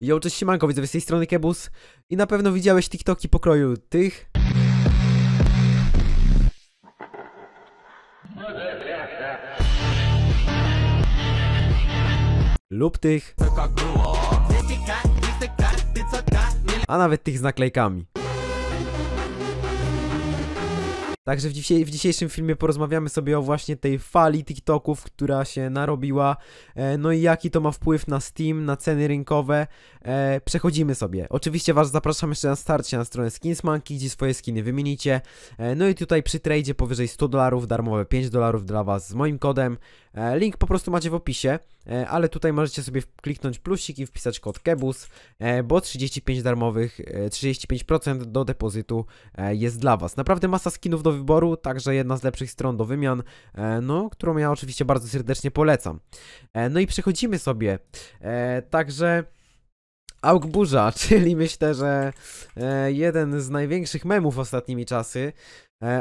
Yo, cześć siemanko, widzę z tej strony Kebus i na pewno widziałeś TikToki pokroju tych... lub tych... a nawet tych z naklejkami. Także w, dzisiejszym filmie porozmawiamy sobie o właśnie tej fali TikToków, która się narobiła, e, no i jaki to ma wpływ na Steam, na ceny rynkowe. E, przechodzimy sobie. Oczywiście Was zapraszam jeszcze na starcie na stronę Skinsmanki, gdzie swoje skiny wymienicie. E, no i tutaj przy tradezie powyżej 100 dolarów, darmowe 5 dolarów dla Was z moim kodem. Link po prostu macie w opisie, ale tutaj możecie sobie kliknąć plusik i wpisać kod KEBUS, bo 35 darmowych, 35% do depozytu jest dla Was. Naprawdę masa skinów do wyboru, także jedna z lepszych stron do wymian, e, no, którą ja oczywiście bardzo serdecznie polecam. E, no i przechodzimy sobie, e, także... Auk Burza, czyli myślę, że jeden z największych memów ostatnimi czasy.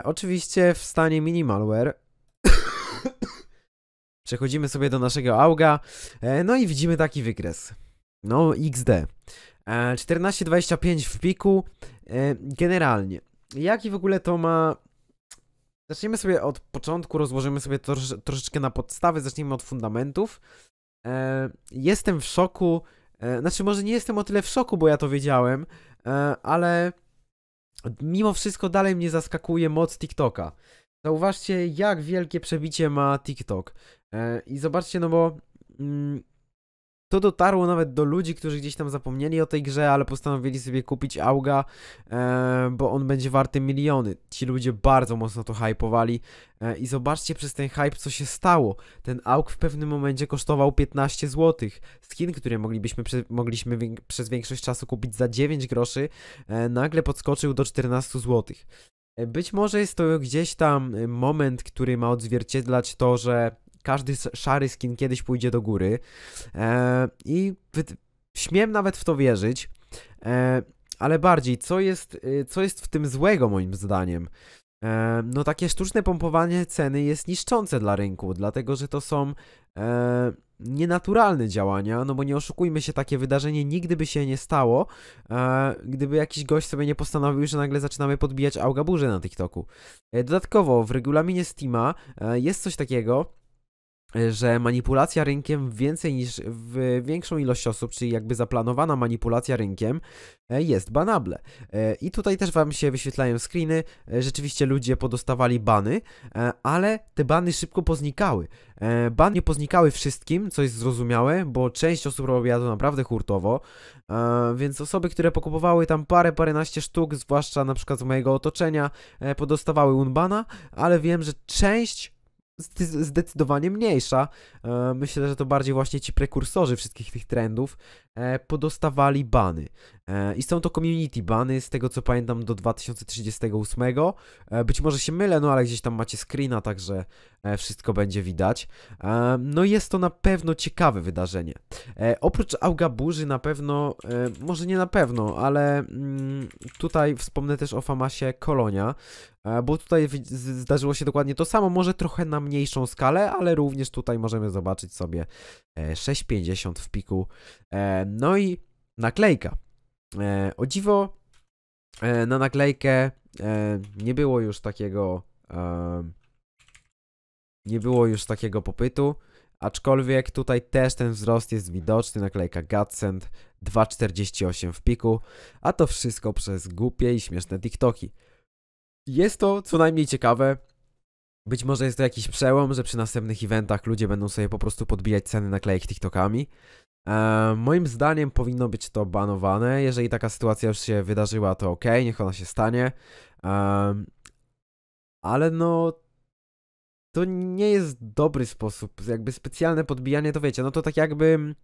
Oczywiście w stanie minimalware. Przechodzimy sobie do naszego auga, no i widzimy taki wykres. No, XD. 14,25 w piku. Generalnie, jaki w ogóle to ma Zaczniemy sobie od początku, rozłożymy sobie trosze, troszeczkę na podstawy, zacznijmy od fundamentów. E, jestem w szoku, e, znaczy może nie jestem o tyle w szoku, bo ja to wiedziałem, e, ale mimo wszystko dalej mnie zaskakuje moc TikToka. Zauważcie, jak wielkie przebicie ma TikTok. E, I zobaczcie, no bo... Mm, to dotarło nawet do ludzi, którzy gdzieś tam zapomnieli o tej grze, ale postanowili sobie kupić Auga, e, bo on będzie warty miliony. Ci ludzie bardzo mocno to hypowali e, i zobaczcie przez ten hype, co się stało. Ten Aug w pewnym momencie kosztował 15 zł. Skin, który moglibyśmy prze, mogliśmy przez większość czasu kupić za 9 groszy, e, nagle podskoczył do 14 zł. E, być może jest to gdzieś tam e, moment, który ma odzwierciedlać to, że każdy szary skin kiedyś pójdzie do góry. E, I śmiem nawet w to wierzyć. E, ale bardziej, co jest, y, co jest w tym złego moim zdaniem? E, no takie sztuczne pompowanie ceny jest niszczące dla rynku, dlatego że to są e, nienaturalne działania, no bo nie oszukujmy się, takie wydarzenie nigdy by się nie stało, e, gdyby jakiś gość sobie nie postanowił, że nagle zaczynamy podbijać augaburze na TikToku. E, dodatkowo w regulaminie Steama e, jest coś takiego, że manipulacja rynkiem więcej niż w większą ilość osób, czyli jakby zaplanowana manipulacja rynkiem e, jest banable. E, I tutaj też wam się wyświetlają screeny, e, rzeczywiście ludzie podostawali bany, ale te bany szybko poznikały. Bany nie poznikały wszystkim, co jest zrozumiałe, bo część osób robiła to naprawdę hurtowo, więc osoby, które pokupowały tam parę, paręnaście sztuk, zwłaszcza na przykład z mojego otoczenia, podostawały unbana, ale wiem, że część zdecydowanie mniejsza. E, myślę, że to bardziej właśnie ci prekursorzy wszystkich tych trendów e, podostawali bany. E, I są to community bany, z tego co pamiętam, do 2038. E, być może się mylę, no ale gdzieś tam macie screena, także e, wszystko będzie widać. No jest to na pewno ciekawe wydarzenie. Oprócz Augaburzy na pewno, może nie na pewno, ale mm, tutaj wspomnę też o Famasie Kolonia, bo tutaj zdarzyło się dokładnie to samo, może trochę na mniejszą skalę, ale również tutaj możemy zobaczyć sobie 6,50 w piku. No i naklejka. E, o dziwo, e, na naklejkę e, nie było już takiego. E, nie było już takiego popytu. Aczkolwiek tutaj też ten wzrost jest widoczny, naklejka Godsend 2,48 w piku, a to wszystko przez głupie i śmieszne TikToki. Jest to co najmniej ciekawe, być może jest to jakiś przełom, że przy następnych eventach ludzie będą sobie po prostu podbijać ceny naklejek TikTokami moim zdaniem powinno być to banowane. Jeżeli taka sytuacja już się wydarzyła, to ok, niech ona się stanie. ale no. To nie jest dobry sposób. Jakby specjalne podbijanie, to wiecie, no to tak jakby.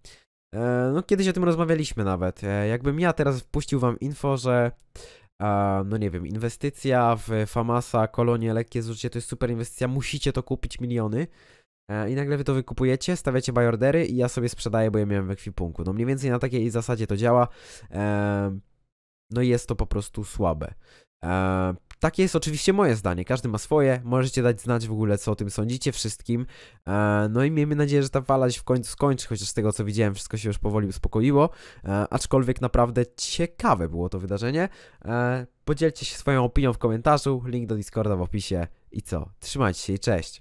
no, kiedyś o tym rozmawialiśmy nawet. E, jakbym ja teraz wpuścił wam info, że no nie wiem, inwestycja w Famasa, kolonie lekkie zużycie to jest super inwestycja, musicie to kupić miliony, E, I nagle wy to wykupujecie, stawiacie buy ordery i ja sobie sprzedaję, bo ja miałem w ekwipunku. No mniej więcej na takiej zasadzie to działa. E, no i jest to po prostu słabe. E, takie jest oczywiście moje zdanie, każdy ma swoje, możecie dać znać w ogóle co o tym sądzicie wszystkim. No i miejmy nadzieję, że ta fala się w końcu skończy, chociaż z tego co widziałem wszystko się już powoli uspokoiło. Aczkolwiek naprawdę ciekawe było to wydarzenie. Podzielcie się swoją opinią w komentarzu, link do Discorda w opisie i co? Trzymajcie się i cześć!